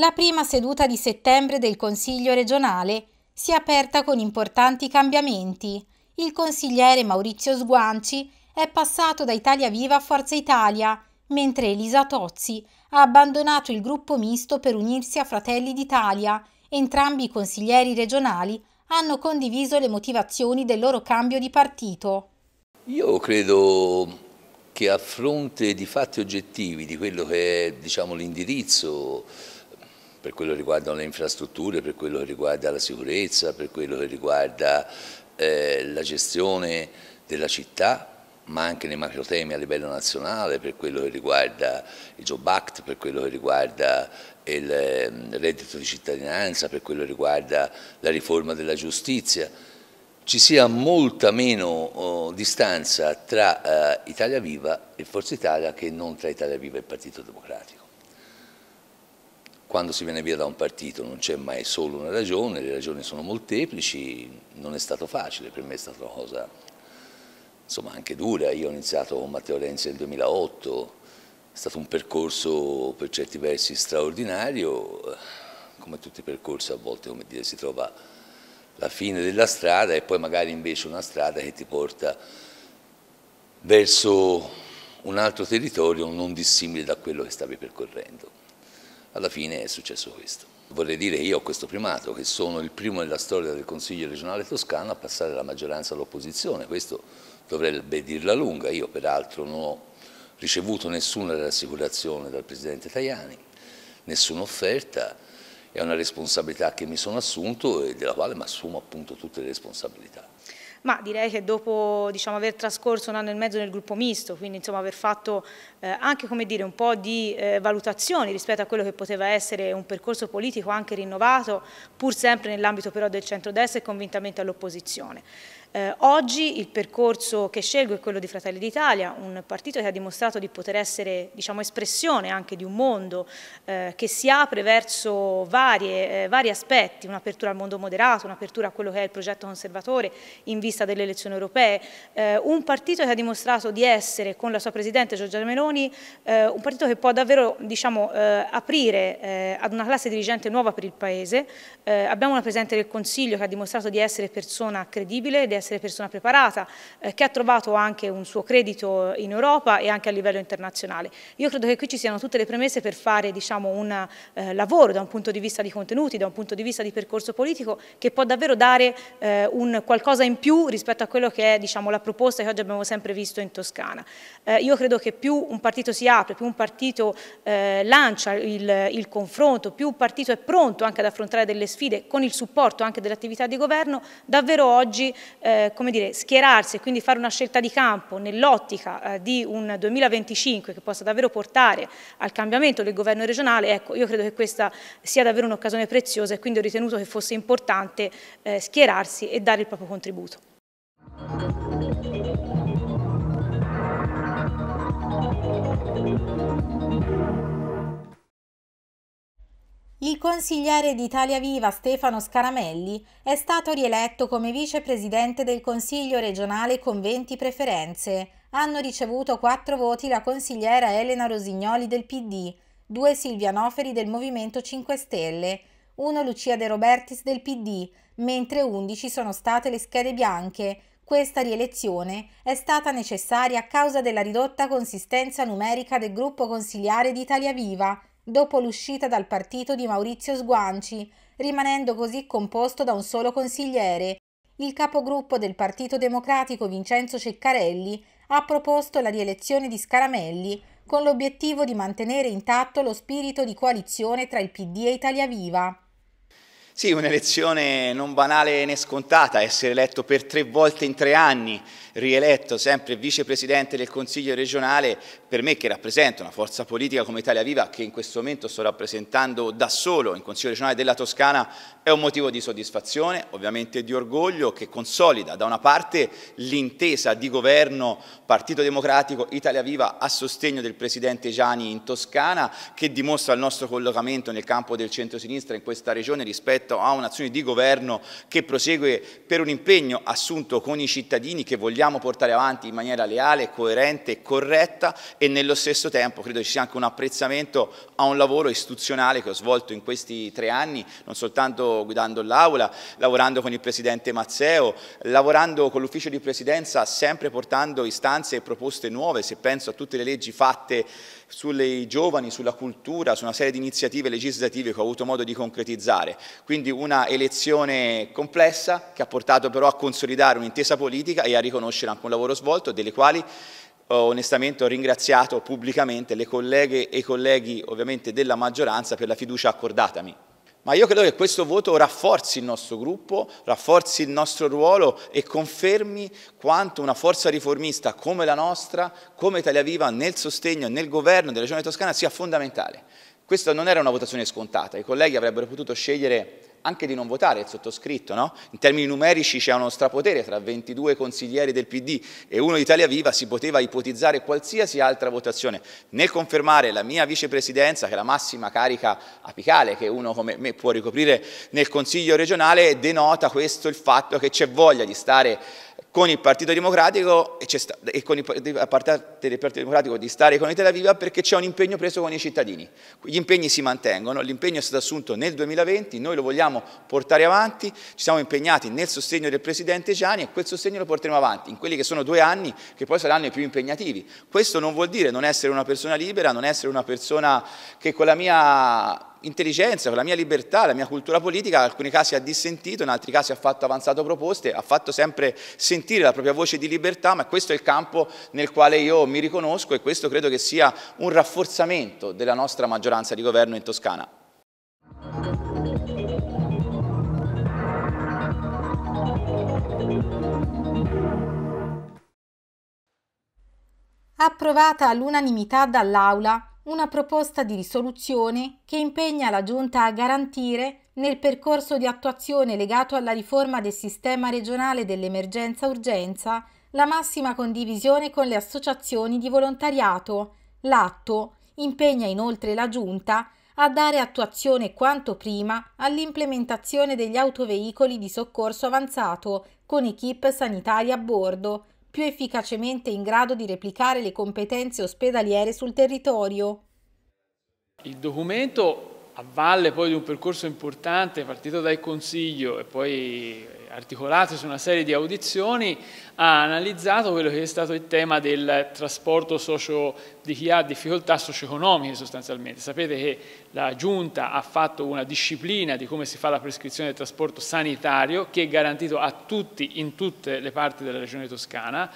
La prima seduta di settembre del Consiglio regionale si è aperta con importanti cambiamenti. Il consigliere Maurizio Sguanci è passato da Italia Viva a Forza Italia, mentre Elisa Tozzi ha abbandonato il gruppo misto per unirsi a Fratelli d'Italia. Entrambi consiglieri regionali hanno condiviso le motivazioni del loro cambio di partito. Io credo che a fronte di fatti oggettivi, di quello che è diciamo, l'indirizzo per quello che riguarda le infrastrutture, per quello che riguarda la sicurezza, per quello che riguarda eh, la gestione della città, ma anche nei macrotemi a livello nazionale per quello che riguarda il Job Act, per quello che riguarda il ehm, reddito di cittadinanza, per quello che riguarda la riforma della giustizia, ci sia molta meno oh, distanza tra eh, Italia Viva e Forza Italia che non tra Italia Viva e Partito Democratico. Quando si viene via da un partito non c'è mai solo una ragione, le ragioni sono molteplici, non è stato facile, per me è stata una cosa insomma, anche dura. Io ho iniziato con Matteo Renzi nel 2008, è stato un percorso per certi versi straordinario, come tutti i percorsi a volte dire, si trova la fine della strada e poi magari invece una strada che ti porta verso un altro territorio non dissimile da quello che stavi percorrendo. Alla fine è successo questo. Vorrei dire che io ho questo primato, che sono il primo nella storia del Consiglio regionale toscano a passare la maggioranza all'opposizione. Questo dovrebbe dirla lunga, io peraltro non ho ricevuto nessuna rassicurazione dal Presidente Tajani, nessuna offerta, è una responsabilità che mi sono assunto e della quale mi assumo appunto tutte le responsabilità. Ma direi che dopo diciamo, aver trascorso un anno e mezzo nel gruppo misto, quindi insomma, aver fatto eh, anche dire, un po' di eh, valutazioni rispetto a quello che poteva essere un percorso politico anche rinnovato, pur sempre nell'ambito però del centrodestra e convintamente all'opposizione. Eh, oggi il percorso che scelgo è quello di Fratelli d'Italia, un partito che ha dimostrato di poter essere diciamo, espressione anche di un mondo eh, che si apre verso varie, eh, vari aspetti, un'apertura al mondo moderato, un'apertura a quello che è il progetto conservatore in vista delle elezioni europee, eh, un partito che ha dimostrato di essere con la sua Presidente Giorgia Meloni eh, un partito che può davvero diciamo, eh, aprire ad una classe dirigente nuova per il Paese. abbiamo una Presidente del Consiglio che ha dimostrato di essere persona credibile, di essere persona preparata, eh, che ha trovato anche un suo credito in Europa e anche a livello internazionale. Io credo che qui ci siano tutte le premesse per fare diciamo, un eh, lavoro da un punto di vista di contenuti, da un punto di vista di percorso politico, che può davvero dare eh, un qualcosa in più rispetto a quello che è diciamo, la proposta che oggi abbiamo sempre visto in Toscana. Eh, io credo che più un partito si apre, più un partito eh, lancia il, il confronto, più un partito è pronto anche ad affrontare delle sfide con il supporto anche dell'attività di governo, davvero oggi eh, eh, come dire, schierarsi e quindi fare una scelta di campo nell'ottica eh, di un 2025 che possa davvero portare al cambiamento del governo regionale, ecco, io credo che questa sia davvero un'occasione preziosa e quindi ho ritenuto che fosse importante eh, schierarsi e dare il proprio contributo. Il consigliere d'Italia Viva Stefano Scaramelli è stato rieletto come vicepresidente del Consiglio regionale con 20 preferenze. Hanno ricevuto 4 voti la consigliera Elena Rosignoli del PD, 2 Silvia Noferi del Movimento 5 Stelle, 1 Lucia De Robertis del PD, mentre 11 sono state le schede bianche. Questa rielezione è stata necessaria a causa della ridotta consistenza numerica del gruppo consigliare d'Italia Viva, dopo l'uscita dal partito di Maurizio Sguanci, rimanendo così composto da un solo consigliere. Il capogruppo del Partito Democratico Vincenzo Ceccarelli ha proposto la rielezione di Scaramelli con l'obiettivo di mantenere intatto lo spirito di coalizione tra il PD e Italia Viva. Sì, un'elezione non banale né scontata, essere eletto per tre volte in tre anni, rieletto sempre vicepresidente del Consiglio regionale, per me che rappresenta una forza politica come Italia Viva, che in questo momento sto rappresentando da solo in Consiglio regionale della Toscana, è un motivo di soddisfazione, ovviamente di orgoglio, che consolida da una parte l'intesa di governo Partito Democratico Italia Viva a sostegno del Presidente Gianni in Toscana, che dimostra il nostro collocamento nel campo del centro-sinistra in questa regione rispetto a un'azione di governo che prosegue per un impegno assunto con i cittadini che vogliamo sappiamo portare avanti in maniera leale, coerente, corretta e nello stesso tempo credo ci sia anche un apprezzamento a un lavoro istituzionale che ho svolto in questi tre anni, non soltanto guidando l'Aula, lavorando con il Presidente Mazzeo, lavorando con l'Ufficio di Presidenza, sempre portando istanze e proposte nuove, se penso a tutte le leggi fatte sui giovani, sulla cultura, su una serie di iniziative legislative che ho avuto modo di concretizzare. Quindi una elezione complessa che ha portato però a consolidare un'intesa politica e a riconoscere anche un lavoro svolto, delle quali eh, onestamente ho ringraziato pubblicamente le colleghe e i colleghi ovviamente della maggioranza per la fiducia accordatami. Ma io credo che questo voto rafforzi il nostro gruppo, rafforzi il nostro ruolo e confermi quanto una forza riformista come la nostra, come Italia Viva, nel sostegno e nel governo della Regione Toscana sia fondamentale. Questa non era una votazione scontata, i colleghi avrebbero potuto scegliere anche di non votare il sottoscritto, no? in termini numerici c'è uno strapotere tra 22 consiglieri del PD e uno di Italia Viva, si poteva ipotizzare qualsiasi altra votazione. Nel confermare la mia vicepresidenza, che è la massima carica apicale che uno come me può ricoprire nel Consiglio regionale, denota questo il fatto che c'è voglia di stare con il Partito Democratico e, e con la parte del Partito Democratico di stare con Italia Viva perché c'è un impegno preso con i cittadini. Gli impegni si mantengono, l'impegno è stato assunto nel 2020, noi lo vogliamo portare avanti, ci siamo impegnati nel sostegno del Presidente Gianni e quel sostegno lo porteremo avanti in quelli che sono due anni che poi saranno i più impegnativi. Questo non vuol dire non essere una persona libera, non essere una persona che con la mia intelligenza, con la mia libertà, la mia cultura politica, in alcuni casi ha dissentito, in altri casi ha fatto avanzato proposte, ha fatto sempre sentire la propria voce di libertà, ma questo è il campo nel quale io mi riconosco e questo credo che sia un rafforzamento della nostra maggioranza di governo in Toscana. Approvata all'unanimità dall'Aula una proposta di risoluzione che impegna la Giunta a garantire, nel percorso di attuazione legato alla riforma del sistema regionale dell'emergenza-urgenza, la massima condivisione con le associazioni di volontariato. L'atto impegna inoltre la Giunta a dare attuazione quanto prima all'implementazione degli autoveicoli di soccorso avanzato con equip sanitaria a bordo, più efficacemente in grado di replicare le competenze ospedaliere sul territorio. Il documento a valle poi di un percorso importante partito dal Consiglio e poi articolato su una serie di audizioni, ha analizzato quello che è stato il tema del trasporto socio, di chi ha difficoltà socio-economiche sostanzialmente. Sapete che la Giunta ha fatto una disciplina di come si fa la prescrizione del trasporto sanitario che è garantito a tutti in tutte le parti della regione toscana,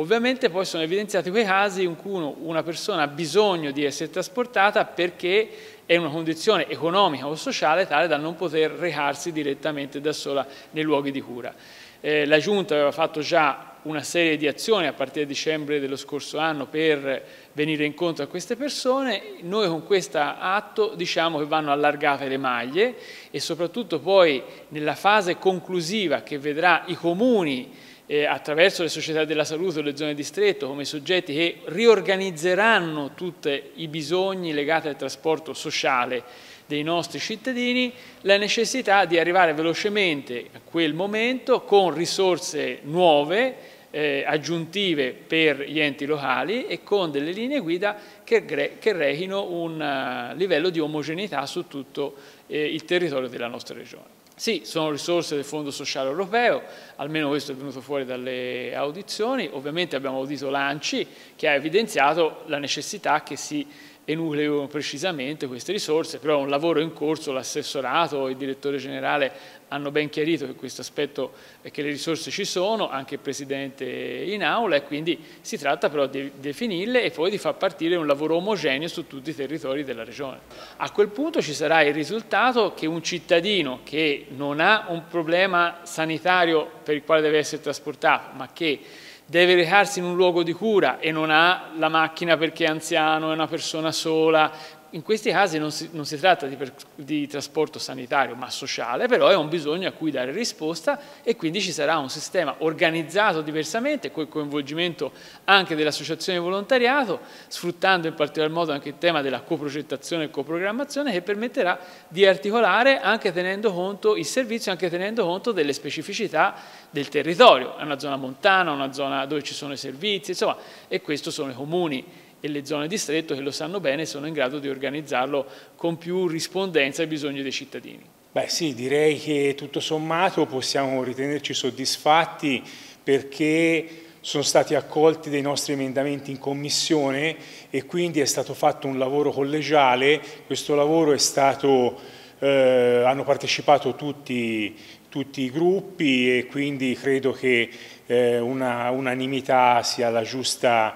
Ovviamente poi sono evidenziati quei casi in cui una persona ha bisogno di essere trasportata perché è in una condizione economica o sociale tale da non poter recarsi direttamente da sola nei luoghi di cura. Eh, la Giunta aveva fatto già una serie di azioni a partire da dicembre dello scorso anno per venire incontro a queste persone, noi con questo atto diciamo che vanno allargate le maglie e soprattutto poi nella fase conclusiva che vedrà i comuni eh, attraverso le società della salute o le zone di stretto come soggetti che riorganizzeranno tutti i bisogni legati al trasporto sociale dei nostri cittadini, la necessità di arrivare velocemente a quel momento con risorse nuove, eh, aggiuntive per gli enti locali e con delle linee guida che, che rechino un uh, livello di omogeneità su tutto eh, il territorio della nostra regione. Sì, sono risorse del Fondo Sociale Europeo, almeno questo è venuto fuori dalle audizioni. Ovviamente abbiamo audito l'ANCI che ha evidenziato la necessità che si enucleo precisamente queste risorse, però è un lavoro in corso, l'assessorato e il direttore generale hanno ben chiarito che questo aspetto è che le risorse ci sono, anche il Presidente in aula e quindi si tratta però di definirle e poi di far partire un lavoro omogeneo su tutti i territori della Regione. A quel punto ci sarà il risultato che un cittadino che non ha un problema sanitario per il quale deve essere trasportato ma che deve recarsi in un luogo di cura e non ha la macchina perché è anziano, è una persona sola, in questi casi non si, non si tratta di, di, trasporto sanitario ma sociale, però è un bisogno a cui dare risposta e quindi ci sarà un sistema organizzato diversamente, col coinvolgimento anche dell'associazione volontariato, sfruttando in particolar modo anche il tema della coprogettazione e coprogrammazione che permetterà di articolare anche tenendo conto il servizio, anche tenendo conto delle specificità del territorio, è una zona montana, una zona dove ci sono i servizi, insomma, e questo sono i comuni e le zone di che lo sanno bene sono in grado di organizzarlo con più rispondenza ai bisogni dei cittadini. Beh sì, direi che tutto sommato possiamo ritenerci soddisfatti perché sono stati accolti dei nostri emendamenti in commissione e quindi è stato fatto un lavoro collegiale, questo lavoro è stato, eh, hanno partecipato tutti, tutti i gruppi e quindi credo che eh, una unanimità sia la giusta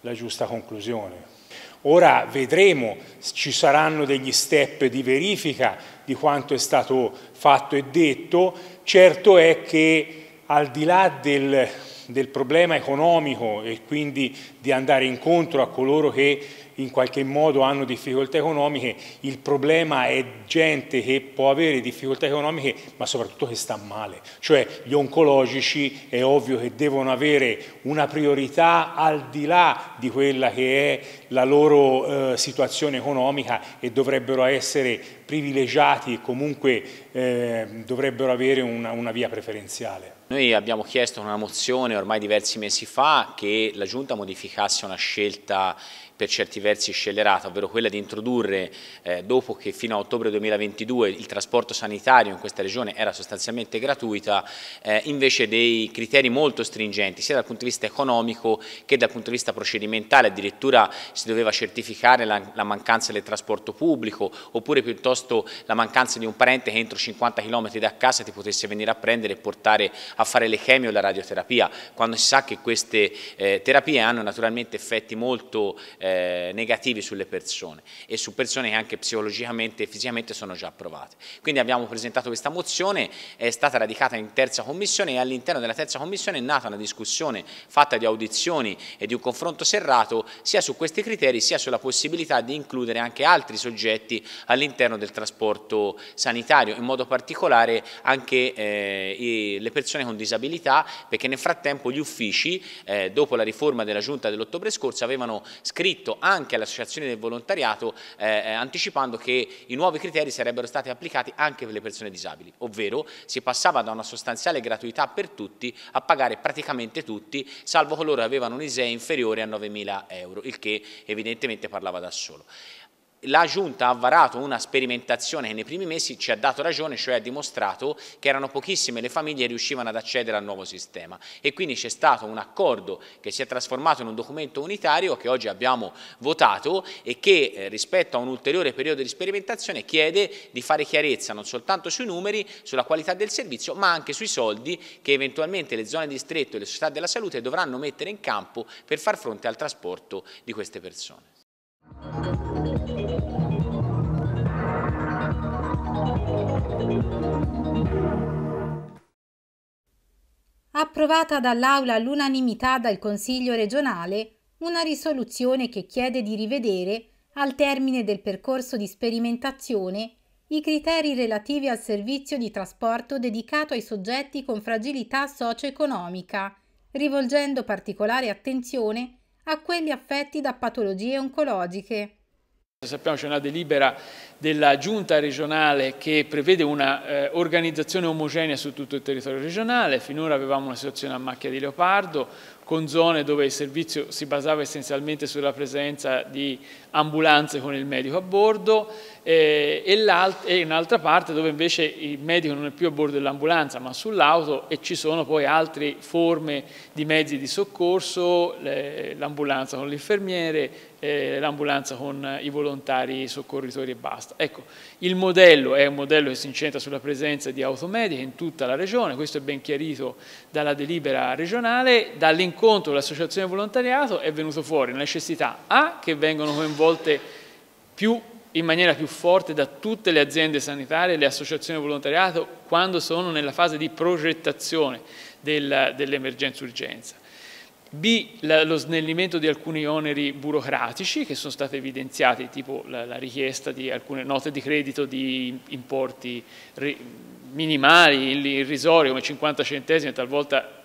la giusta conclusione. Ora vedremo, ci saranno degli step di verifica di quanto è stato fatto e detto, certo è che al di là del del problema economico e quindi di andare incontro a coloro che in qualche modo hanno difficoltà economiche, il problema è gente che può avere difficoltà economiche ma soprattutto che sta male, cioè gli oncologici è ovvio che devono avere una priorità al di là di quella che è la loro eh, situazione economica e dovrebbero essere privilegiati e comunque eh, dovrebbero avere una, una via preferenziale. Noi abbiamo chiesto con una mozione ormai diversi mesi fa che la Giunta modificasse una scelta per certi versi scellerata, ovvero quella di introdurre, eh, dopo che fino a ottobre 2022 il trasporto sanitario in questa regione era sostanzialmente gratuita, eh, invece dei criteri molto stringenti, sia dal punto di vista economico che dal punto di vista procedimentale, addirittura si doveva certificare la, la mancanza del trasporto pubblico, oppure piuttosto la mancanza di un parente che entro 50 km da casa ti potesse venire a prendere e portare a fare le chemie o la radioterapia, quando si sa che queste eh, terapie hanno naturalmente effetti molto eh, eh, negativi sulle persone e su persone che anche psicologicamente e fisicamente sono già approvate. Quindi abbiamo presentato questa mozione, è stata radicata in terza commissione e all'interno della terza commissione è nata una discussione fatta di audizioni e di un confronto serrato sia su questi criteri sia sulla possibilità di includere anche altri soggetti all'interno del trasporto sanitario, in modo particolare anche eh, i, le persone con disabilità perché nel frattempo gli uffici eh, dopo la riforma della giunta dell'ottobre scorso avevano scritto scritto anche all'associazione del volontariato eh, eh, anticipando che i nuovi criteri sarebbero stati applicati anche per le persone disabili, ovvero si passava da una sostanziale gratuità per tutti a pagare praticamente tutti, salvo coloro che avevano un ISEE inferiore a 9.000 euro, il che evidentemente parlava da solo la Giunta ha varato una sperimentazione che nei primi mesi ci ha dato ragione, cioè ha dimostrato che erano pochissime le famiglie che riuscivano ad accedere al nuovo sistema e quindi c'è stato un accordo che si è trasformato in un documento unitario che oggi abbiamo votato e che eh, rispetto a un ulteriore periodo di sperimentazione chiede di fare chiarezza non soltanto sui numeri, sulla qualità del servizio, ma anche sui soldi che eventualmente le zone distretto e le società della salute dovranno mettere in campo per far fronte al trasporto di queste persone. approvata dall'Aula all'unanimità dal Consiglio regionale una risoluzione che chiede di rivedere, al termine del percorso di sperimentazione, i criteri relativi al servizio di trasporto dedicato ai soggetti con fragilità socio-economica, rivolgendo particolare attenzione a quelli affetti da patologie oncologiche. Sappiamo c'è una delibera della giunta regionale che prevede un'organizzazione eh, omogenea su tutto il territorio regionale, finora avevamo una situazione a macchia di leopardo, con zone dove il servizio si basava essenzialmente sulla presenza di ambulanze con il medico a bordo eh, e, e un'altra parte dove invece il medico non è più a bordo dell'ambulanza ma sull'auto e ci sono poi altre forme di mezzi di soccorso, l'ambulanza con l'infermiere, eh, l'ambulanza con i volontari, i soccorritori e basta. Ecco, il modello è un modello che si incentra sulla presenza di automediche in tutta la regione, questo è ben chiarito dalla delibera regionale, dall'incontro incontro dell'associazione volontariato è venuto fuori la necessità A che vengono coinvolte più, in maniera più forte da tutte le aziende sanitarie, e le associazioni volontariato quando sono nella fase di progettazione dell'emergenza-urgenza. B, lo snellimento di alcuni oneri burocratici che sono stati evidenziati, tipo la, la richiesta di alcune note di credito di importi minimali, irrisori come 50 centesimi, talvolta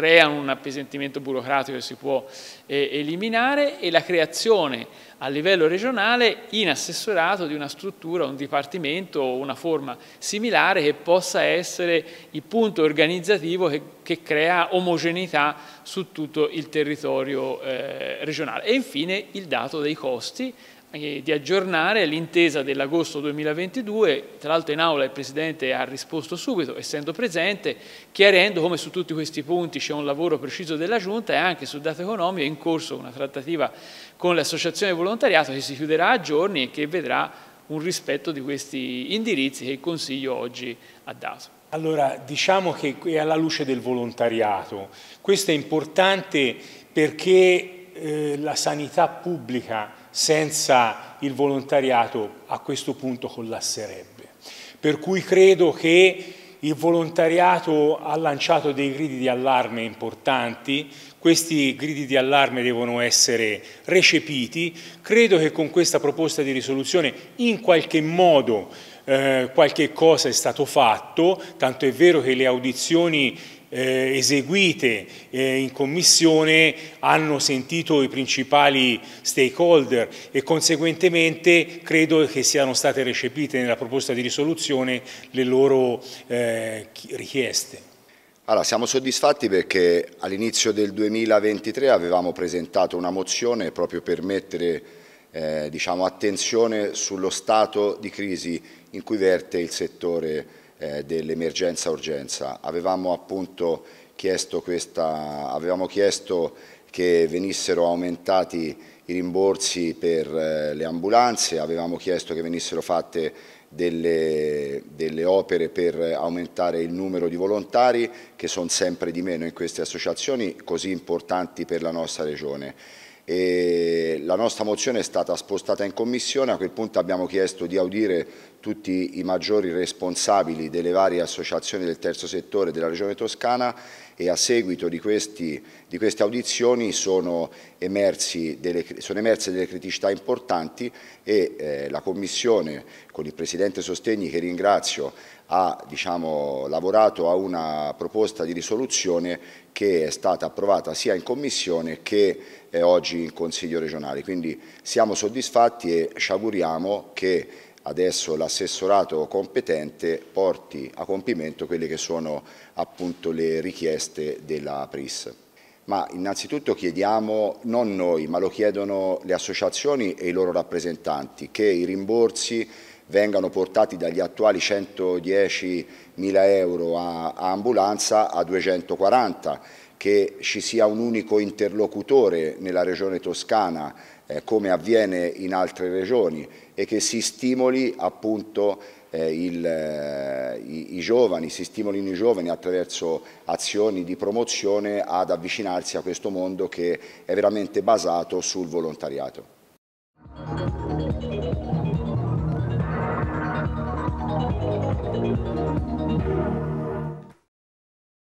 creano un appesantimento burocratico che si può eh, eliminare e la creazione a livello regionale in assessorato di una struttura, un dipartimento o una forma similare che possa essere il punto organizzativo che, che crea omogeneità su tutto il territorio eh, regionale. E infine il dato dei costi di aggiornare l'intesa dell'agosto 2022, tra l'altro in aula il Presidente ha risposto subito, essendo presente, chiarendo come su tutti questi punti c'è un lavoro preciso della Giunta e anche sul dato economico è in corso una trattativa con l'associazione volontariato che si chiuderà a giorni e che vedrà un rispetto di questi indirizzi che il Consiglio oggi ha dato. Allora, diciamo che è alla luce del volontariato. Questo è importante perché eh, la sanità pubblica senza il volontariato a questo punto collasserebbe. Per cui credo che il volontariato ha lanciato dei gridi di allarme importanti, questi gridi di allarme devono essere recepiti, credo che con questa proposta di risoluzione in qualche modo eh, qualche cosa è stato fatto, tanto è vero che le audizioni eh, eseguite eh, in commissione hanno sentito i principali stakeholder e conseguentemente credo che siano state recepite nella proposta di risoluzione le loro eh, richieste. Allora, siamo soddisfatti perché all'inizio del 2023 avevamo presentato una mozione proprio per mettere eh, diciamo, attenzione sullo stato di crisi in cui verte il settore eh, dell'emergenza-urgenza. Avevamo appunto chiesto, questa, avevamo chiesto che venissero aumentati i rimborsi per eh, le ambulanze, avevamo chiesto che venissero fatte delle, delle, opere per aumentare il numero di volontari che sono sempre di meno in queste associazioni così importanti per la nostra regione. E la nostra mozione è stata spostata in commissione, a quel punto abbiamo chiesto di audire tutti i maggiori responsabili delle varie associazioni del terzo settore della Regione Toscana e a seguito di, questi, di queste audizioni sono, delle, sono, emerse delle criticità importanti e eh, la Commissione con il Presidente Sostegni che ringrazio ha diciamo, lavorato a una proposta di risoluzione che è stata approvata sia in Commissione che eh, oggi in Consiglio regionale. Quindi siamo soddisfatti e ci auguriamo che adesso l'assessorato competente porti a compimento quelle che sono appunto le richieste della PRIS. Ma innanzitutto chiediamo, non noi, ma lo chiedono le associazioni e i loro rappresentanti, che i rimborsi vengano portati dagli attuali 110.000 euro a, a ambulanza a 240, che ci sia un unico interlocutore nella regione toscana eh, come avviene in altre regioni e che si stimoli appunto eh, il, eh, i, i, giovani, si stimolino i giovani attraverso azioni di promozione ad avvicinarsi a questo mondo che è veramente basato sul volontariato.